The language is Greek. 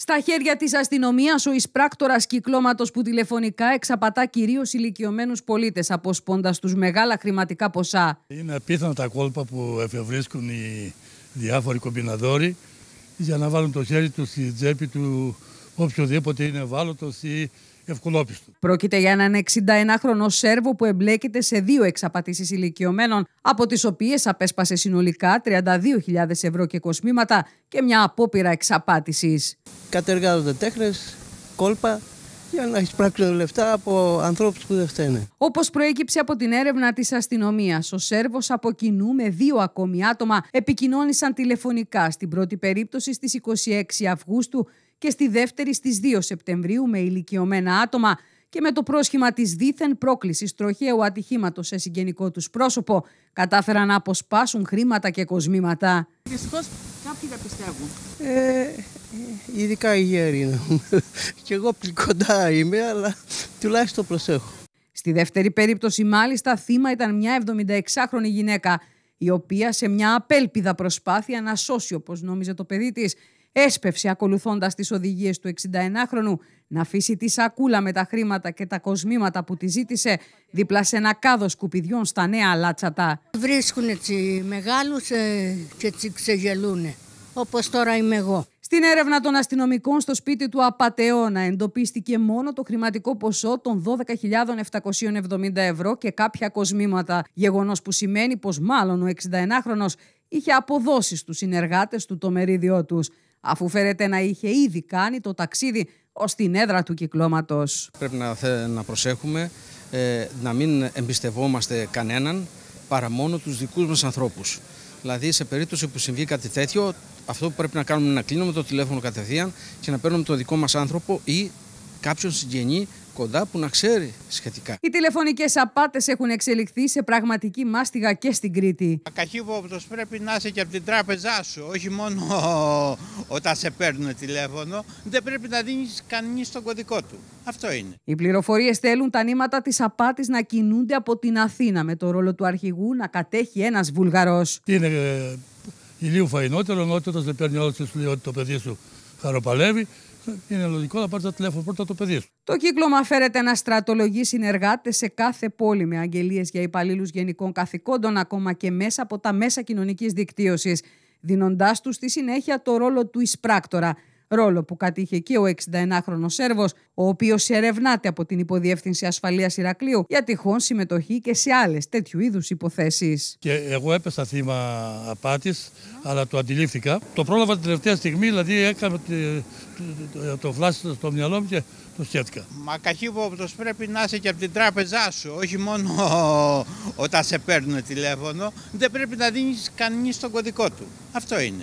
Στα χέρια της αστυνομίας ο εισπράκτορας κυκλώματος που τηλεφωνικά εξαπατά κυρίως ηλικιωμένους πολίτες αποσπώντας τους μεγάλα χρηματικά ποσά. Είναι απίθανα τα κόλπα που εφευρίσκουν οι διάφοροι κομπιναδόροι για να βάλουν το χέρι τους στη τσέπη του οποιοδήποτε είναι ευάλωτος ή ευκολόπιστος. Πρόκειται για έναν 61χρονο Σέρβο που εμπλέκεται σε δύο εξαπατήσεις ηλικιωμένων, από τις οποίες απέσπασε συνολικά 32.000 ευρώ και κοσμήματα και μια απόπειρα εξαπάτησης. Κατεργάζονται τέχνες, κόλπα για να έχεις πράξεις λεφτά από ανθρώπους που δεν φταίνε. Όπως προέκυψε από την έρευνα της αστυνομίας, ο Σέρβος από κοινού με δύο ακόμη άτομα επικοινώνησαν τηλεφωνικά στην πρώτη περίπτωση στις 26 Αυγούστου και στη δεύτερη στις 2 Σεπτεμβρίου με ηλικιωμένα άτομα και με το πρόσχημα της δίθεν πρόκλησης τροχαίου ατυχήματος σε συγγενικό τους πρόσωπο κατάφεραν να αποσπάσουν χρήματα και κοσμήματα. Δυστυχώς κάποιοι τα πιστεύουν. Ε, ε ειδικά η γέροι και εγώ κοντά είμαι αλλά τουλάχιστον προσέχω. Στη δεύτερη περίπτωση μάλιστα θύμα ήταν μια 76χρονη γυναίκα η οποία σε μια απέλπιδα προσπάθεια να σώσει όπως νόμιζε το παιδί της έσπευσε ακολουθώντας τις οδηγίες του 61χρονου να αφήσει τη σακούλα με τα χρήματα και τα κοσμήματα που τη ζήτησε δίπλα σε ένα κάδο σκουπιδιών στα νέα λάτσατα. Βρίσκουν έτσι μεγάλους ε, και έτσι ξεγελούν, όπως τώρα είμαι εγώ. Στην έρευνα των αστυνομικών στο σπίτι του Απατεώνα εντοπίστηκε μόνο το χρηματικό ποσό των 12.770 ευρώ και κάποια κοσμήματα. Γεγονός που σημαίνει πως μάλλον ο 61χρονος είχε αποδώσει στους συνεργάτες του το μερίδιό τους αφού φέρεται να είχε ήδη κάνει το ταξίδι ως την έδρα του κυκλώματος. Πρέπει να, να προσέχουμε ε, να μην εμπιστευόμαστε κανέναν παρά μόνο τους δικούς μας ανθρώπους. Δηλαδή σε περίπτωση που συμβεί κάτι τέτοιο, αυτό που πρέπει να κάνουμε είναι να κλείνουμε το τηλέφωνο κατευθείαν και να παίρνουμε το δικό μας άνθρωπο ή κάποιον συγγενή κοντά που να ξέρει σχετικά. Οι τηλεφωνικές απάτες έχουν εξελιχθεί σε πραγματική μάστιγα και στην Κρήτη. Καχύποπτο πρέπει να είσαι και από την τράπεζά σου, όχι μόνο όταν σε παίρνουν τηλέφωνο. Δεν πρέπει να δίνεις κανείς τον κωδικό του. Αυτό είναι. Οι πληροφορίες θέλουν τα νήματα της απάτης να κινούνται από την Αθήνα με το ρόλο του αρχηγού να κατέχει ένας Βουλγαρός. Είναι ε, ηλίου φαϊνότερο, νότερος, όταν δεν παίρνει όλο το παιδί σου χαροπαλεύει είναι λογικό να το τηλέφωνο πρώτα το παιδί Το κύκλωμα φέρεται να στρατολογεί συνεργάτες σε κάθε πόλη με αγγελίες για υπαλλήλους γενικών καθηκόντων, ακόμα και μέσα από τα μέσα κοινωνικής δικτύωσης, δίνοντάς τους στη συνέχεια το ρόλο του εισπράκτορα ρόλο που κατήχε εκεί ο 61χρονο Σέρβος, ο οποίος ερευνάται από την Υποδιεύθυνση Ασφαλείας Ηρακλείου για τυχόν συμμετοχή και σε άλλες τέτοιου είδους υποθέσεις. Και εγώ έπεσα θύμα απάτης, αλλά το αντιλήφθηκα. Το πρόλαβα την τελευταία στιγμή, δηλαδή έκανα το φλάσι στο μυαλό μου και το σκέφτηκα. Μα καχύποπτος πρέπει να είσαι και από την τράπεζά σου, όχι μόνο όταν σε παίρνουν τηλέφωνο. Δεν πρέπει να δίνεις κανείς τον κωδικό του. Αυτό είναι.